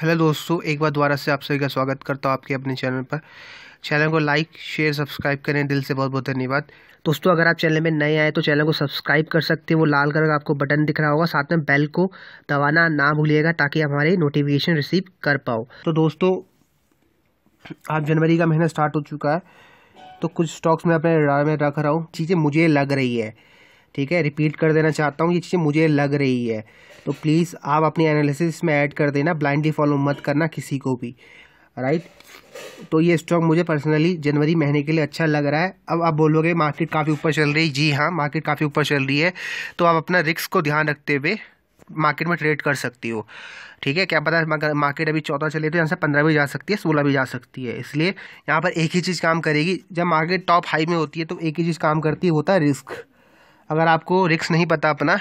hello दोस्तों एक बार दोबारा से आप सभी का स्वागत करता हूँ आपके अपने चैनल पर चैनल को लाइक शेयर सब्सक्राइब करें दिल से बहुत बहुत धन्यवाद दोस्तों अगर आप चैनल में नए आए तो चैनल को सब्सक्राइब कर सकते हैं वो लाल कलर का आपको बटन दिख रहा होगा साथ में बेल को दबाना ना भूलिएगा ताकि आप हमारे नोटिफिकेशन रिसीव कर पाओ तो दोस्तों आज जनवरी का महीना स्टार्ट हो चुका है तो कुछ स्टॉक्स मैं अपने में रख रहा हूँ चीज़ें मुझे लग रही है ठीक है रिपीट कर देना चाहता हूँ ये चीज़ें मुझे लग रही है तो प्लीज़ आप अपनी एनालिसिस में ऐड कर देना ब्लाइंडली फॉलो मत करना किसी को भी राइट तो ये स्टॉक मुझे पर्सनली जनवरी महीने के लिए अच्छा लग रहा है अब आप बोलोगे मार्केट काफ़ी ऊपर चल रही है जी हाँ मार्केट काफ़ी ऊपर चल रही है तो आप अपना रिस्क को ध्यान रखते हुए मार्केट में ट्रेड कर सकती हो ठीक है क्या पता मार्केट अभी चौदह चले तो यहाँ से पंद्रह भी जा सकती है सोलह भी जा सकती है इसलिए यहाँ पर एक ही चीज़ काम करेगी जब मार्केट टॉप हाई में होती है तो एक ही चीज़ काम करती है होता है रिस्क अगर आपको रिक्स नहीं पता अपना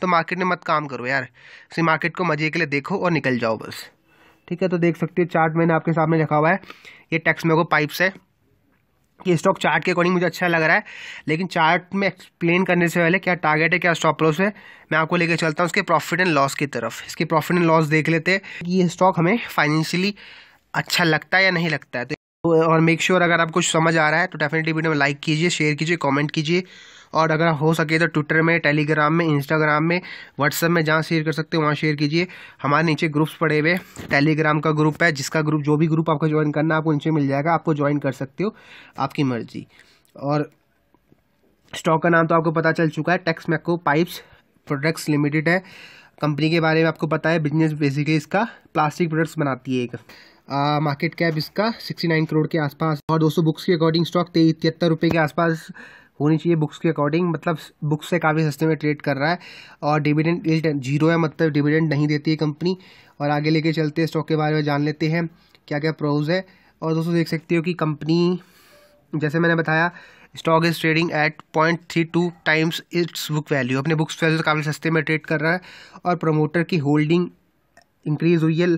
तो मार्केट में मत काम करो यार इसी मार्केट को मजे के लिए देखो और निकल जाओ बस ठीक है तो देख सकते हो चार्ट मैंने आपके सामने रखा हुआ है ये टैक्स मेगो पाइप्स है ये स्टॉक चार्ट के अकॉर्डिंग मुझे अच्छा लग रहा है लेकिन चार्ट में एक्सप्लेन करने से पहले क्या टारगेट है क्या स्टॉप लॉस है मैं आपको लेके चलता हूँ उसके प्रॉफिट एंड लॉस की तरफ इसके प्रॉफिट एंड लॉस देख लेते हैं कि ये स्टॉक हमें फाइनेंशियली अच्छा लगता है या नहीं लगता है तो तो, और मेक श्योर sure अगर आप कुछ समझ आ रहा है तो डेफिनेटली वीडियो में लाइक कीजिए शेयर कीजिए कमेंट कीजिए और अगर हो सके तो ट्विटर में टेलीग्राम में इंस्टाग्राम में व्हाट्सअप में जहाँ शेयर कर सकते हो वहाँ शेयर कीजिए हमारे नीचे ग्रुप्स पड़े हुए टेलीग्राम का ग्रुप है जिसका ग्रुप जो भी ग्रुप आपको ज्वाइन करना आपको नीचे मिल जाएगा आपको ज्वाइन कर सकते हो आपकी मर्जी और स्टॉक का नाम तो आपको पता चल चुका है Texmaco pipes products limited है कंपनी के बारे में आपको पता है बिजनेस बेसिकली इसका प्लास्टिक प्रोडक्ट्स बनाती है एक मार्केट कैप इसका सिक्सटी नाइन करोड़ के आसपास और दोस्तों बुक्स के अकॉर्डिंग स्टॉक तिहत्तर रुपये के आसपास होनी चाहिए बुक्स के अकॉर्डिंग मतलब बुक्स से काफ़ी सस्ते में ट्रेड कर रहा है और डिविडेंड यील्ड जीरो है मतलब डिविडेंड नहीं देती है कंपनी और आगे लेके चलते हैं स्टॉक के बारे में जान लेते हैं क्या क्या प्रोज है और दोस्तों देख सकते हो कि कंपनी जैसे मैंने बताया stock is trading at point three two times its book value अपने बुक्स वैल्यू काफ़ी सस्ते में ट्रेड कर रहा है और प्रमोटर की होल्डिंग इंक्रीज़ हुई है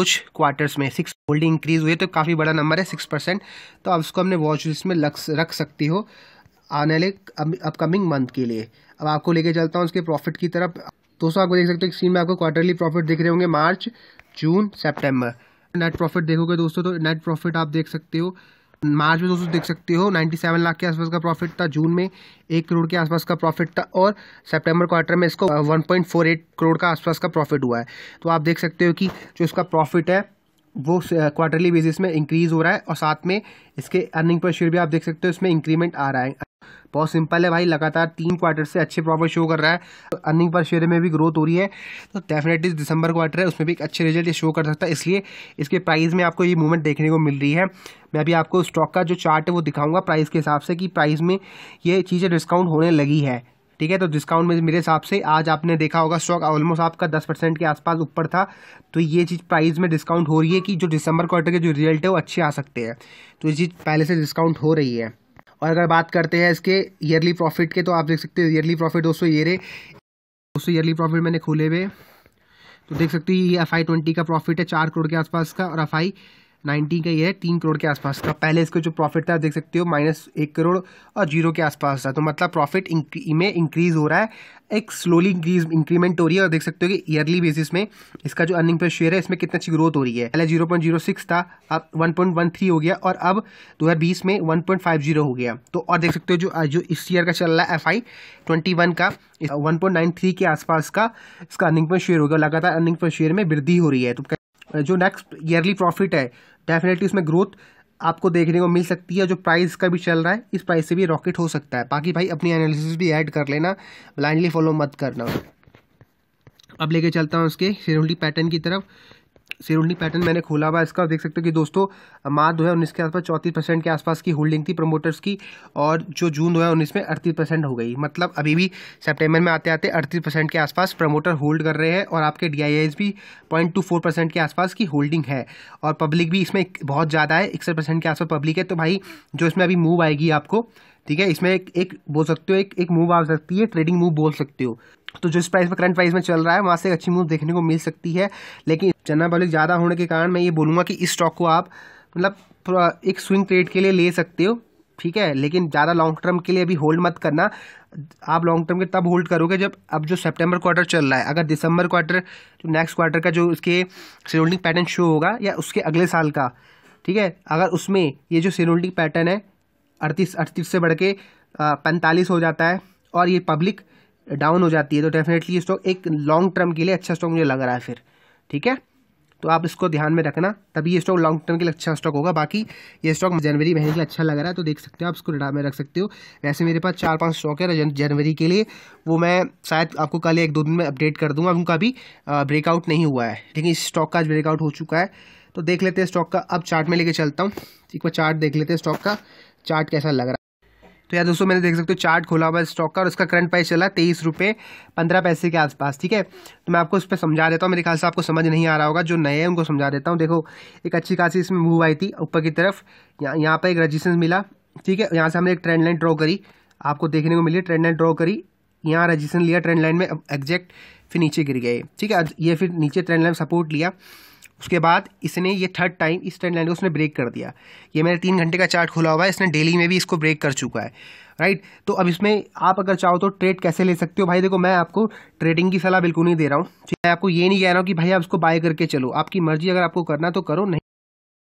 कुछ क्वार्टर्स में सिक्स होल्डिंग इंक्रीज़ हुई है तो काफ़ी बड़ा नंबर है सिक्स परसेंट तो अब उसको हमने वॉच लिस्ट में लग रख सकती हो आने वाले अपकमिंग मंथ के लिए अब आपको लेके चलता हूँ उसके प्रॉफिट की तरफ दोस्तों आपको देख सकते हो स्क्रीन में आपको क्वार्टरली प्रॉफिट दिख रहे होंगे March June September net profit देखोगे दोस्तों तो नेट प्रॉफिट आप देख सकते हो मार्च में दोस्तों देख सकते हो 97 लाख के आसपास का प्रॉफिट था जून में एक करोड़ के आसपास का प्रॉफिट था और सितंबर क्वार्टर में इसको 1.48 uh, करोड़ का आसपास का प्रॉफिट हुआ है तो आप देख सकते हो कि जो इसका प्रॉफिट है वो क्वार्टरली uh, बेसिस में इंक्रीज़ हो रहा है और साथ में इसके अर्निंग पर शेयर भी आप देख सकते हो इसमें इंक्रीमेंट आ रहा है बहुत सिंपल है भाई लगातार तीन क्वार्टर से अच्छे प्रॉफिट शो कर रहा है तो अर्निंग पर शेयर में भी ग्रोथ हो रही है तो डेफिनेटली दिसंबर क्वार्टर है उसमें भी एक अच्छे रिजल्ट शो कर सकता है इसलिए इसके प्राइस में आपको ये मूवमेंट देखने को मिल रही है मैं अभी आपको स्टॉक का जो चार्ट है वो दिखाऊंगा प्राइस के हिसाब से कि प्राइस में ये चीज़ें डिस्काउंट होने लगी है ठीक है तो डिस्काउंट में मेरे हिसाब से आज आपने देखा होगा स्टॉक ऑलमोस्ट आपका दस परसेंट के आसपास ऊपर था तो ये चीज़ प्राइस में डिस्काउंट हो रही है कि जो दिसंबर क्वार्टर के जो रिजल्ट है वो अच्छे आ सकते हैं तो ये चीज़ पहले से डिस्काउंट हो रही है और अगर बात करते हैं इसके ईयरली प्रॉफिट के तो आप देख सकते हो ईयरली प्रॉफिट दोस्तों ये रे दोस्तों ईयरली प्रॉफिट मैंने खोले हुए तो देख सकते हो ये एफ आई ट्वेंटी का प्रॉफिट है चार करोड़ के आसपास का और एफ आई नाइनटीन का ये है तीन करोड़ के आसपास था पहले इसका जो प्रॉफिट था देख सकते हो माइनस एक करोड़ और जीरो के आसपास था तो मतलब प्रॉफिट इंक्री, में इंक्रीज़ हो रहा है एक स्लोली इंक्रीज इंक्रीमेंट हो रही है और देख सकते हो कि ईयरली बेसिस में इसका जो अर्निंग पर शेयर है इसमें कितनी अच्छी ग्रोथ हो रही है पहले जीरो पॉइंट जीरो सिक्स था अब वन पॉइंट वन थ्री हो गया और अब दो हज़ार बीस में वन पॉइंट फाइव जीरो हो गया तो और देख सकते हो जो जो इस ईयर का चल रहा है एफ आई ट्वेंटी वन का वन पॉइंट नाइन थ्री के आसपास का इसका अर्निंग पर शेयर हो गया लगातार अर्निंग पर शेयर में वृद्धि हो रही है तो जो नेक्स्ट ईयरली प्रॉफिट है डेफिनेटली उसमें ग्रोथ आपको देखने को मिल सकती है जो प्राइस का भी चल रहा है इस प्राइस से भी रॉकेट हो सकता है बाकी भाई अपनी एनालिसिस भी ऐड कर लेना ब्लाइंडली फॉलो मत करना अब लेके चलता हूँ उसके शेयर होल्डिंग पैटर्न की तरफ सिरुंडी पैटर्न मैंने खोला हुआ इसका देख सकते हो कि दोस्तों मार्च दो हज़ार उन्नीस के आसपास चौंतीस परसेंट के आसपास की होल्डिंग थी प्रमोटर्स की और जो जून दो हज़ार उन्नीस में अड़तीस परसेंट हो गई मतलब अभी भी सेप्टेम्बर में आते आते अड़तीस परसेंट के आसपास प्रमोटर होल्ड कर रहे हैं और आपके डी आई एस भी पॉइंट टू फोर परसेंट के आसपास की होल्डिंग है और पब्लिक भी इसमें बहुत ज़्यादा है इकसठ परसेंट के आसपास पब्लिक है तो भाई जो इसमें अभी मूव आएगी आपको ठीक है इसमें एक एक बोल सकते हो एक एक मूव आ सकती है ट्रेडिंग मूव बोल सकते हो तो जिस प्राइस में करंट प्राइस में चल रहा है वहाँ से अच्छी मूव देखने को मिल सकती है लेकिन चन्ना पब्लिक ज़्यादा होने के कारण मैं ये बोलूँगा कि इस स्टॉक को आप मतलब एक स्विंग ट्रेड के लिए ले सकते हो ठीक है लेकिन ज़्यादा लॉन्ग टर्म के लिए अभी होल्ड मत करना आप लॉन्ग टर्म के तब होल्ड करोगे जब अब जो सितंबर क्वार्टर चल रहा है अगर दिसंबर क्वार्टर जो नेक्स्ट क्वार्टर का जो इसके शेड्यूलिंग पैटर्न शो होगा या उसके अगले साल का ठीक है अगर उसमें ये जो शेड्यूलिंग पैटर्न है अड़तीस अड़तीस से बढ़ के पैंतालीस हो जाता है और ये पब्लिक डाउन हो जाती है तो डेफिनेटली स्टॉक एक लॉन्ग टर्म के लिए अच्छा स्टॉक मुझे लग रहा है फिर ठीक है तो आप इसको ध्यान में रखना तभी ये स्टॉक लॉन्ग टर्म के लिए अच्छा स्टॉक होगा बाकी ये स्टॉक जनवरी महीने के लिए अच्छा लग रहा है तो देख सकते हो आप इसको में रख सकते हो वैसे मेरे पास चार पांच स्टॉक है जनवरी के लिए वो मैं शायद आपको कल एक दो दिन में अपडेट कर दूंगा उनका भी ब्रेकआउट नहीं हुआ है लेकिन इस स्टॉक का आज ब्रेकआउट हो चुका है तो देख लेते हैं स्टॉक का अब चार्ट में लेके चलता हूँ एक बार चार्ट देख लेते हैं स्टॉक का चार्ट कैसा लग रहा है तो यार दोस्तों मैंने देख सकते हो चार्ट खोला हुआ है स्टॉक का और उसका करंट प्राइस चला तेईस रुपये पंद्रह पैसे के आसपास ठीक है तो मैं आपको उस पर समझा देता हूँ मेरे ख्याल से आपको समझ नहीं आ रहा होगा जो नए हैं उनको समझा देता हूँ देखो एक अच्छी खासी इसमें मूव आई थी ऊपर की तरफ यहाँ यहाँ पर एक रजिस्टेंस मिला ठीक है यहाँ से हमने एक ट्रेंड लाइन ड्रॉ करी आपको देखने को मिली ट्रेंड लाइन ड्रॉ करी यहाँ रजिस्टेंस लिया ट्रेंड लाइन में एग्जैक्ट फिर नीचे गिर गए ठीक है ये फिर नीचे ट्रेंड लाइन सपोर्ट लिया उसके बाद इसने ये थर्ड टाइम इस ट्रेंड लाइन को उसने ब्रेक कर दिया ये मेरे तीन घंटे का चार्ट खुला हुआ है इसने डेली में भी इसको ब्रेक कर चुका है राइट तो अब इसमें आप अगर चाहो तो ट्रेड कैसे ले सकते हो भाई देखो मैं आपको ट्रेडिंग की सलाह बिल्कुल नहीं दे रहा हूँ मैं आपको ये नहीं कह रहा हूँ कि भाई आप इसको बाय करके चलो आपकी मर्जी अगर आपको करना तो करो नहीं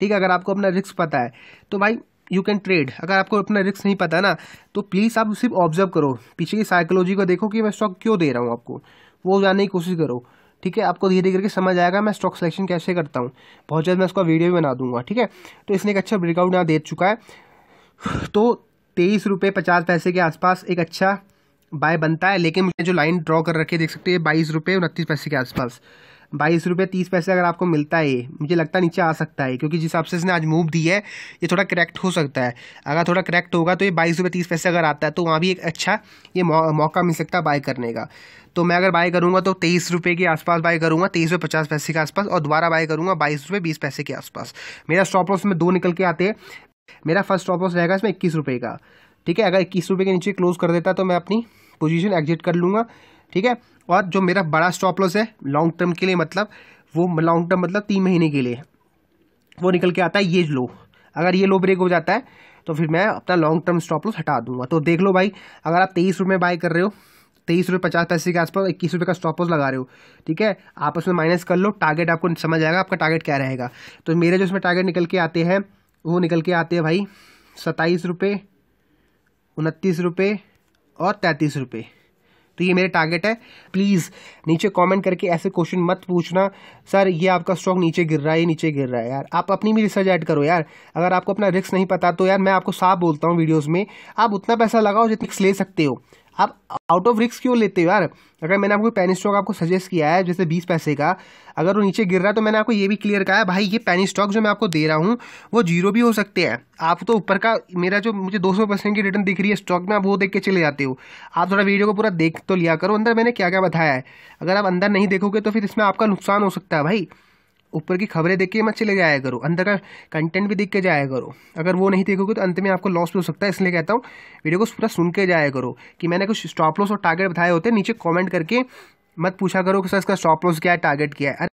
ठीक है अगर आपको अपना रिस्क पता है तो भाई यू कैन ट्रेड अगर आपको अपना रिस्क नहीं पता ना तो प्लीज़ आप सिर्फ ऑब्जर्व करो पीछे की साइकोलॉजी को देखो कि मैं स्टॉक क्यों दे रहा हूँ आपको वो जानने की कोशिश करो ठीक है आपको धीरे धीरे करके समझ आएगा मैं स्टॉक सिलेक्शन कैसे करता हूँ बहुत जल्द मैं उसका वीडियो भी बना दूंगा ठीक है तो इसने एक अच्छा ब्रेकआउट यहाँ दे चुका है तो तेईस रुपये पचास पैसे के आसपास एक अच्छा बाय बनता है लेकिन मुझे जो लाइन ड्रॉ कर रखी है देख सकते हैं बाईस रुपये उनतीस पैसे के आसपास बाईस रुपये तीस पैसे अगर आपको मिलता है मुझे लगता है नीचे आ सकता है क्योंकि जिस हिसाब से इसने आज मूव दी है ये थोड़ा करेक्ट हो सकता है अगर थोड़ा करेक्ट होगा तो ये बाईस रुपये तीस पैसे अगर आता है तो वहाँ भी एक अच्छा ये मौका मिल सकता है बाय करने का तो मैं अगर बाय करूँगा तो तेईस रुपये के आसपास बाय करूँगा तेईस रुपये पचास पैसे के आसपास और दोबारा बाय करूँगा बाईस रुपये बीस पैसे के आसपास मेरा स्टॉप लॉस में दो निकल के आते हैं मेरा फर्स्ट स्टॉप लॉस रहेगा इसमें इक्कीस रुपये का ठीक है अगर इक्कीस रुपये के नीचे क्लोज कर देता तो मैं अपनी पोजीशन एग्जिट कर लूँगा ठीक है और जो मेरा बड़ा स्टॉप लॉस है लॉन्ग टर्म के लिए मतलब वो लॉन्ग टर्म मतलब तीन महीने के लिए वो निकल के आता है ये लो अगर ये लो ब्रेक हो जाता है तो फिर मैं अपना लॉन्ग टर्म स्टॉप लॉस हटा दूंगा तो देख लो भाई अगर आप तेईस रुपये बाय कर रहे हो तेईस रुपये पचास पैसे के आसपास इक्कीस रुपये का स्टॉप लॉस लगा रहे हो ठीक है आप उसमें माइनस कर लो टारगेट आपको समझ आएगा आपका टारगेट क्या रहेगा तो मेरे जो उसमें टारगेट निकल के आते हैं वो निकल के आते हैं भाई सत्ताईस रुपये उनतीस रुपये और तैंतीस रुपये तो ये मेरे टारगेट है प्लीज़ नीचे कमेंट करके ऐसे क्वेश्चन मत पूछना सर ये आपका स्टॉक नीचे गिर रहा है ये नीचे गिर रहा है यार आप अपनी भी रिसर्च ऐड करो यार अगर आपको अपना रिस्क नहीं पता तो यार मैं आपको साफ बोलता हूँ वीडियोज़ में आप उतना पैसा लगाओ जितने ले सकते हो आप आउट ऑफ रिक्स क्यों लेते हो यार अगर मैंने आपको पेन स्टॉक आपको सजेस्ट किया है जैसे बीस पैसे का अगर वो नीचे गिर रहा है तो मैंने आपको ये भी क्लियर कहा है भाई ये पेन स्टॉक जो मैं आपको दे रहा हूँ वो जीरो भी हो सकते हैं आप तो ऊपर का मेरा जो मुझे दो सौ परसेंट की रिटर्न दिख रही है स्टॉक में आप वो देख के चले जाते हो आप थोड़ा वीडियो को पूरा देख तो लिया करो अंदर मैंने क्या क्या बताया है अगर आप अंदर नहीं देखोगे तो फिर इसमें आपका नुकसान हो सकता है भाई ऊपर की खबरें देख के मत चले जाया करो अंदर का कंटेंट भी देख के जाया करो अगर वो नहीं देखोगे तो अंत में आपको लॉस भी हो सकता है इसलिए कहता हूँ वीडियो को पूरा सुन के जाया करो कि मैंने कुछ स्टॉप लॉस और टारगेट बताए होते हैं नीचे कॉमेंट करके मत पूछा करो कि सर इसका स्टॉप लॉस क्या है टारगेट क्या है